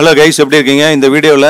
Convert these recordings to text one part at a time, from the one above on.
hello guys எப்படி இருக்கீங்க இந்த வீடியோவில்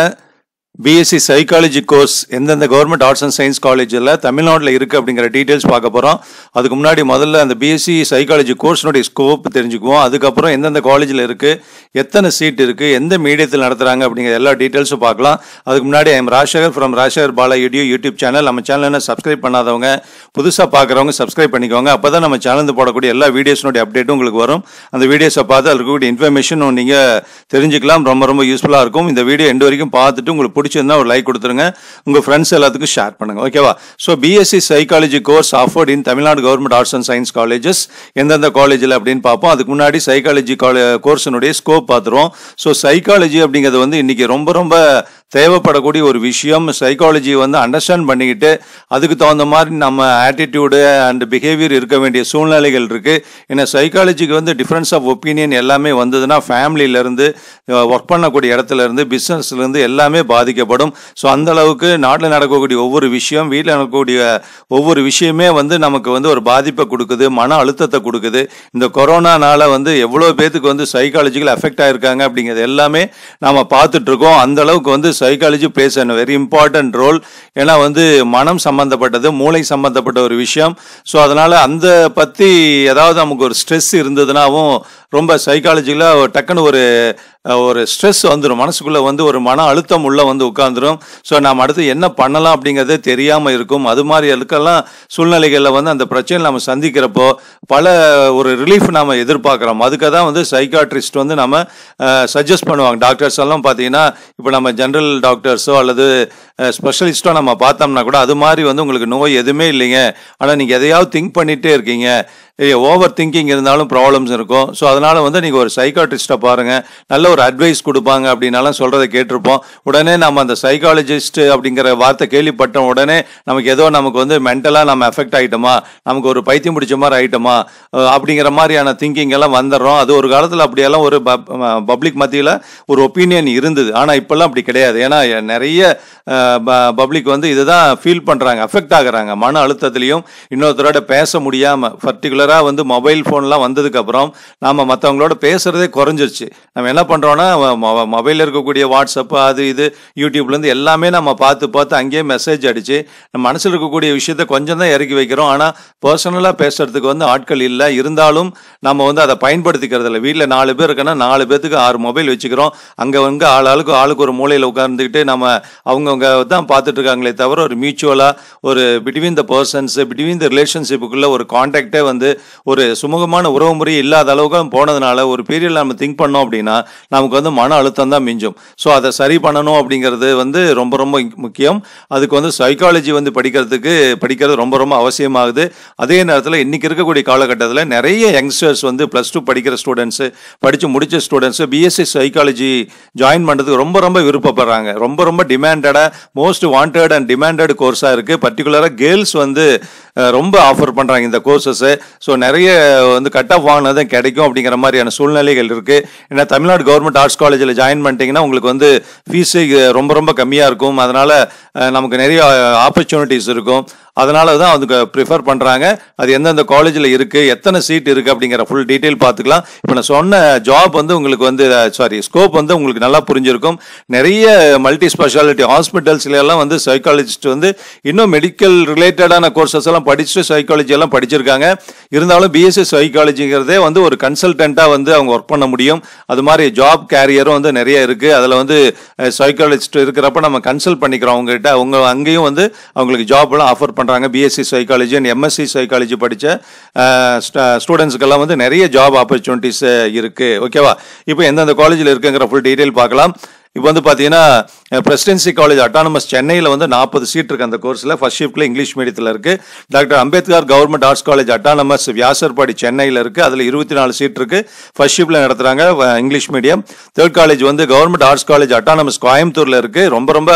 பிஎஸ்சி சைக்காலஜி கோர்ஸ் எந்தெந்த கவர்மெண்ட் ஆர்ட்ஸ் அண்ட் சயின்ஸ் காலேஜில் தமிழ்நாட்டில் இருக்குது அப்படிங்கிற டீட்டெயில்ஸ் பார்க்க போகிறோம் அதுக்கு முன்னாடி முதல்ல அந்த பிஎஸ்சி சைக்காலஜி கோர்ஸ்னுடைய ஸ்கோப் தெரிஞ்சுக்குவோம் அதுக்கப்புறம் எந்தெந்த காலேஜில் இருக்குது எத்தனை சீட் இருக்குது எந்த மீடியத்தில் நடத்துகிறாங்க அப்படிங்கிற எல்லா டீட்டெயில்ஸும் பார்க்கலாம் அதுக்கு முன்னாடி ஐம் ராஜேகர் ஃப்ரம் ராஜேகர் பாலா யூடியூ யூடியூப் சேனல் நம்ம சேனலில் சப்ஸ்கிரைப் பண்ணாதவங்க புதுசாக பார்க்குறவங்க சப்ஸ்கிரைப் பண்ணிக்கோங்க அப்போ தான் நம்ம சேனல் போடக்கூடிய எல்லா வீடியோஸ்னுடைய அப்டேட்டும் உங்களுக்கு வரும் அந்த வீடியோஸை பார்த்து அதுக்கு இன்ஃபர்மேஷன் இன்ஃபர்மேஷனும் நீங்கள் தெரிஞ்சுக்கலாம் ரொம்ப ரொம்ப யூஸ்ஃபுல்லாக இருக்கும் இந்த வீடியோ எண்டு வரைக்கும் பார்த்துட்டு உங்களுக்கு பிடிச்சிருந்தா ஒரு லைக் கொடுத்துருங்க உங்கள் ஃப்ரெண்ட்ஸ் எல்லாத்துக்கும் ஷேர் பண்ணுங்கள் ஓகேவா so BSc psychology course offered in Tamil Nadu government arts and science colleges எந்தெந்த காலேஜில் அப்படின்னு பார்ப்போம் அதுக்கு முன்னாடி சைக்காலஜி காலே கோர்ஸினுடைய ஸ்கோப் பார்த்துருவோம் ஸோ சைக்காலஜி அப்படிங்கிறது வந்து இன்றைக்கி ரொம்ப ரொம்ப தேவைப்படக்கூடிய ஒரு விஷயம் சைக்காலஜி வந்து அண்டர்ஸ்டாண்ட் பண்ணிக்கிட்டு அதுக்கு தகுந்த மாதிரி நம்ம ஆட்டிடியூடு அண்ட் பிஹேவியர் இருக்க வேண்டிய சூழ்நிலைகள் இருக்குது ஏன்னா சைக்காலஜிக்கு வந்து டிஃப்ரென்ஸ் ஆஃப் ஒப்பீனியன் எல்லாமே வந்ததுன்னா ஃபேமிலியிலேருந்து ஒர்க் பண்ணக்கூடிய இடத்துல இருந்து பிஸ்னஸ்லேருந்து எல்லாமே பாதிக்கப்படும் ஸோ அந்தளவுக்கு நாட்டில் நடக்கக்கூடிய ஒவ்வொரு விஷயம் வீட்டில் நடக்கக்கூடிய ஒவ்வொரு விஷயமே வந்து நமக்கு வந்து ஒரு பாதிப்பை கொடுக்குது மன அழுத்தத்தை கொடுக்குது இந்த கொரோனானால் வந்து எவ்வளோ பேத்துக்கு வந்து சைக்காலஜிக்கல் அஃபெக்ட் ஆகிருக்காங்க அப்படிங்கிறது எல்லாமே நாம் பார்த்துட்ருக்கோம் அந்த அளவுக்கு வந்து psychology plays and very important role ஏன்னா வந்து மனம் சம்மந்தப்பட்டது மூளை சம்மந்தப்பட்ட ஒரு விஷயம் ஸோ அதனால் அந்த பற்றி ஏதாவது நமக்கு ஒரு ஸ்ட்ரெஸ் இருந்ததுனாவும் ரொம்ப சைக்காலஜியில் டக்குன்னு ஒரு ஒரு ஸ்ட்ரெஸ் வந்துடும் மனசுக்குள்ளே வந்து ஒரு மன அழுத்தம் உள்ளே வந்து உட்காந்துரும் ஸோ நாம் அடுத்து என்ன பண்ணலாம் அப்படிங்கிறது தெரியாமல் இருக்கும் அது மாதிரி இருக்கலாம் சூழ்நிலைகளில் வந்து அந்த பிரச்சனை நம்ம சந்திக்கிறப்போ பல ஒரு ரிலீஃப் நாம் எதிர்பார்க்குறோம் அதுக்காக தான் வந்து சைக்காட்ரிஸ்ட் வந்து நம்ம சஜஸ்ட் பண்ணுவாங்க டாக்டர்ஸ் எல்லாம் பார்த்தீங்கன்னா இப்போ நம்ம ஜென்ரல் டாக்டர்ஸோ அல்லது ஸ்பெஷலிஸ்ட்டோ நம்ம பார்த்தோம்னா கூட அது மாதிரி வந்து உங்களுக்கு நோய் எதுவுமே இல்லைங்க ஆனால் நீங்கள் எதையாவது திங்க் பண்ணிகிட்டே இருக்கீங்க ஓவர் திங்கிங் இருந்தாலும் ப்ராப்ளம்ஸ் இருக்கும் ஸோ அதனால் வந்து நீங்கள் ஒரு சைக்காட்ரிஸ்ட்டை பாருங்கள் நல்ல ஒரு அட்வைஸ் கொடுப்பாங்க அப்படின்னாலும் சொல்கிறத கேட்டிருப்போம் உடனே நம்ம அந்த சைக்காலஜிஸ்ட்டு அப்படிங்கிற வார்த்தை கேள்விப்பட்ட உடனே நமக்கு ஏதோ நமக்கு வந்து மென்டலாக நம்ம எஃபெக்ட் ஆகிட்டோமா நமக்கு ஒரு பைத்தியம் பிடிச்ச மாதிரி ஆகிட்டோமா அப்படிங்கிற மாதிரியான திங்கிங் எல்லாம் வந்துடுறோம் அது ஒரு காலத்தில் அப்படியெல்லாம் ஒரு பப்ளிக் மத்தியில் ஒரு ஒப்பீனியன் இருந்தது ஆனால் இப்போல்லாம் அப்படி கிடையாது ஏன்னா நிறைய பப்ளிக் வந்து இதுதான் ஃபீல் பண்ணுறாங்க அஃபெக்ட் ஆகுறாங்க மன அழுத்தத்துலேயும் இன்னொருத்தரோட பேச முடியாமல் பர்டிகுலர் பர்டிகுலராக வந்து மொபைல் ஃபோன்லாம் வந்ததுக்கப்புறம் நாம் மற்றவங்களோட பேசுகிறதே குறைஞ்சிருச்சு நம்ம என்ன பண்ணுறோன்னா மொபைலில் இருக்கக்கூடிய வாட்ஸ்அப்பு அது இது யூடியூப்லேருந்து எல்லாமே நம்ம பார்த்து பார்த்து அங்கேயே மெசேஜ் அடித்து நம்ம மனசில் இருக்கக்கூடிய விஷயத்த கொஞ்சம் தான் இறக்கி வைக்கிறோம் ஆனால் பர்சனலாக பேசுகிறதுக்கு வந்து ஆட்கள் இல்லை இருந்தாலும் நம்ம வந்து அதை பயன்படுத்திக்கிறது இல்லை வீட்டில் நாலு பேர் இருக்கன்னா நாலு பேர்த்துக்கு ஆறு மொபைல் வச்சுக்கிறோம் அங்கே வந்து ஆள் ஆளுக்கு ஆளுக்கு ஒரு மூலையில் உட்காந்துக்கிட்டு நம்ம அவங்கவுங்க தான் பார்த்துட்டு இருக்காங்களே தவிர ஒரு மியூச்சுவலாக ஒரு between the persons between the ரிலேஷன்ஷிப்புக்குள்ளே ஒரு காண்டாக்டே வந்து ஒரு சுமூகமான உறவு முறை இல்லாத அளவுக்கு போனதுனால ஒரு பீரியட் நம்ம திங்க் பண்ணோம் அப்படின்னா நமக்கு வந்து மன அழுத்தம் தான் மிஞ்சும் ஸோ அதை சரி பண்ணணும் அப்படிங்கிறது வந்து ரொம்ப ரொம்ப முக்கியம் அதுக்கு வந்து சைக்காலஜி வந்து படிக்கிறதுக்கு படிக்கிறது ரொம்ப ரொம்ப அவசியமாகுது அதே நேரத்தில் இன்றைக்கி இருக்கக்கூடிய காலகட்டத்தில் நிறைய யங்ஸ்டர்ஸ் வந்து ப்ளஸ் டூ படிக்கிற ஸ்டூடெண்ட்ஸு படித்து முடித்த ஸ்டூடெண்ட்ஸு பிஎஸ்சி சைக்காலஜி ஜாயின் பண்ணுறதுக்கு ரொம்ப ரொம்ப விருப்பப்படுறாங்க ரொம்ப ரொம்ப டிமாண்டடாக மோஸ்ட் வாண்டட் அண்ட் டிமாண்டட் கோர்ஸாக இருக்குது பர்டிகுலராக கேர்ள்ஸ் வந்து ரொம்ப ஆஃபர் பண்ணுறாங்க இந்த கோர்சஸ் ஸோ நிறைய வந்து கட் ஆஃப் வாங்கினது கிடைக்கும் அப்படிங்கிற மாதிரியான சூழ்நிலைகள் இருக்குது ஏன்னா தமிழ்நாடு கவர்மெண்ட் ஆர்ட்ஸ் காலேஜில் ஜாயின் பண்ணிட்டீங்கன்னா உங்களுக்கு வந்து ஃபீஸு ரொம்ப ரொம்ப கம்மியாக இருக்கும் அதனால் நமக்கு நிறைய ஆப்பர்ச்சுனிட்டிஸ் இருக்கும் அதனால தான் அதுக்கு ப்ரிஃபர் பண்ணுறாங்க அது எந்தெந்த காலேஜில் இருக்குது எத்தனை சீட் இருக்குது அப்படிங்கிற ஃபுல் டீட்டெயில் பார்த்துக்கலாம் இப்போ நான் சொன்ன ஜாப் வந்து உங்களுக்கு வந்து சாரி ஸ்கோப் வந்து உங்களுக்கு நல்லா புரிஞ்சிருக்கும் நிறைய மல்டி ஸ்பெஷாலிட்டி ஹாஸ்பிட்டல்ஸ்ல எல்லாம் வந்து சைக்காலஜிஸ்ட் வந்து இன்னும் மெடிக்கல் ரிலேட்டடான கோர்சஸ் எல்லாம் படிச்சுட்டு சைக்காலஜி எல்லாம் படிச்சிருக்காங்க இருந்தாலும் பிஎஸ்சி சைக்காலஜிங்கிறதே வந்து ஒரு கன்சல்டண்ட்டாக வந்து அவங்க ஒர்க் பண்ண முடியும் அது மாதிரி ஜாப் கேரியரும் வந்து நிறைய இருக்குது அதில் வந்து சைக்காலஜிஸ்ட் eh, இருக்கிறப்ப நம்ம கன்சல்ட் பண்ணிக்கிறோம் அவங்ககிட்ட அவங்க அங்கேயும் வந்து அவங்களுக்கு ஜாப்லாம் ஆஃபர் பண்ணுறாங்க பண்ணுறாங்க BSc psychology and MSc psychology படித்த ஸ்டூடெண்ட்ஸுக்கெல்லாம் வந்து நிறைய ஜாப் ஆப்பர்ச்சுனிட்டிஸ் இருக்குது ஓகேவா இப்போ எந்தெந்த காலேஜில் இருக்குங்கிற ஃபுல் டீட்டெயில் பார்க்கலாம் இப்போ வந்து பார்த்தீங்கன்னா பிரசிடென்சி காலேஜ் அட்டானமஸ் சென்னையில் வந்து நாற்பது சீட் இருக்குது அந்த கோர்ஸில் ஃபஸ்ட் ஷிஃப்ட்டில் இங்கிலீஷ் மீடியத்தில் இருக்குது doctor Ambedkar government arts college autonomous Vyasarpadi சென்னையில் இருக்குது அதில் இருபத்தி நாலு சீட் இருக்குது ஃபஸ்ட் ஷிஃப்ட்டில் நடத்துகிறாங்க இங்கிலீஷ் மீடியம் தேர்ட் காலேஜ் வந்து கவர்மெண்ட் ஆர்ட்ஸ் காலேஜ் அட்டானமஸ் கோயம்புத்தூரில் இருக்குது ரொம்ப ரொம்ப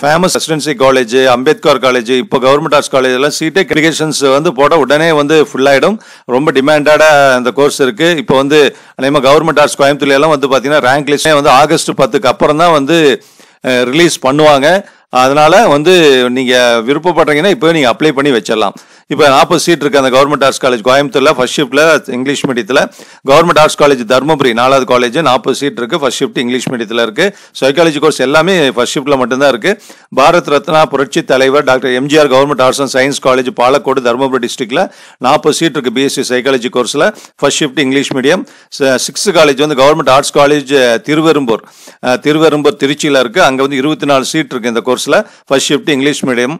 famous residency college Ambedkar college இப்போ கவர்மெண்ட் ஆர்ட்ஸ் காலேஜ் எல்லாம் சீட்டே கிரிகேஷன்ஸ் e வந்து போட உடனே வந்து ஃபுல்லாகிடும் ரொம்ப டிமாண்டடாக அந்த கோர்ஸ் இருக்குது இப்போ வந்து அதேமாதிரி கவர்மெண்ட் ஆர்ட்ஸ் கோயம்புத்தூர்ல எல்லாம் வந்து பார்த்தீங்கன்னா ரேங்க் லிஸ்ட்டே வந்து ஆகஸ்ட் பத்துக்கு அப்புறம் தான் வந்து ரிலீஸ் பண்ணுவாங்க அதனால் வந்து நீங்கள் விருப்பப்படுறீங்கன்னா இப்போ நீங்கள் அப்ளை பண்ணி வச்சிடலாம் இப்போ நாற்பது சீட் இருக்குது அந்த கவர்மெண்ட் ஆர்ட்ஸ் காலேஜ் கோயம்புத்தூரில் ஃபர்ஸ்ட் ஷிஃப்ட்டில் இங்கிலீஷ் மீடியத்தில் கவர்மெண்ட் ஆர்ட்ஸ் காலேஜ் தருமபுரி நாலாவது காலேஜ் நாற்பது சீட் இருக்குது ஃபஸ்ட் ஷிஃப்ட் இங்கிலீஷ் மீடியத்தில் இருக்குது சைக்காலஜி கோர்ஸ் எல்லாமே ஃபர்ஸ்ட் ஷிஃப்ட்டில் மட்டும்தான் இருக்குது பாரத் ரத்னா புரட்சி தலைவர் doctor MGR government arts and science college Palacode Dharmapuri டிஸ்ட்ரிக்ட்ல நாற்பது சீட் இருக்குது பிஎஸ்சி சைக்காலஜி கோர்ஸில் first shift English medium sixth college வந்து government arts college Thiruverumbur Thiruverumbur திருச்சியில் இருக்குது அங்கே வந்து இருபத்தி நாலு சீட் இருக்குது இந்த கோர்ஸில் first shift English medium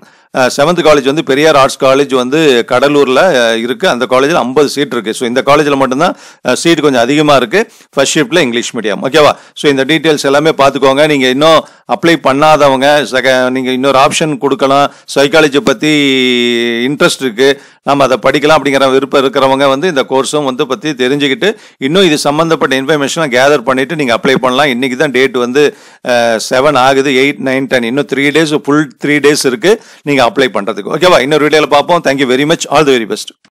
seventh college வந்து பெரியார் ஆர்ட்ஸ் காலேஜ் வந்து வந்து கடலூரில் இருக்குது அந்த காலேஜில் ஐம்பது சீட் இருக்குது ஸோ இந்த காலேஜில் மட்டும்தான் சீட் கொஞ்சம் அதிகமாக இருக்குது ஃபர்ஸ்ட் ஷிஃப்ட்டில் இங்கிலீஷ் மீடியம் ஓகேவா ஸோ இந்த டீட்டெயில்ஸ் எல்லாமே பார்த்துக்கோங்க நீங்கள் இன்னும் அப்ளை பண்ணாதவங்க செக நீங்கள் இன்னொரு ஆப்ஷன் கொடுக்கலாம் சைக்காலஜி பற்றி இன்ட்ரெஸ்ட் இருக்குது நம்ம அதை படிக்கலாம் அப்படிங்கிற விருப்பம் இருக்கிறவங்க வந்து இந்த கோர்ஸும் வந்து பற்றி தெரிஞ்சுக்கிட்டு இன்னும் இது சம்மந்தப்பட்ட இன்ஃபர்மேஷனை கேதர் பண்ணிவிட்டு நீங்கள் அப்ளை பண்ணலாம் இன்றைக்கி தான் டேட் வந்து செவன் ஆகுது எயிட் நைன் டென் இன்னும் three days full three days இருக்குது நீங்கள் அப்ளை பண்ணுறதுக்கு ஓகேவா இன்னொரு வீடியோவில் பார்ப்போம் thank you very much all the very best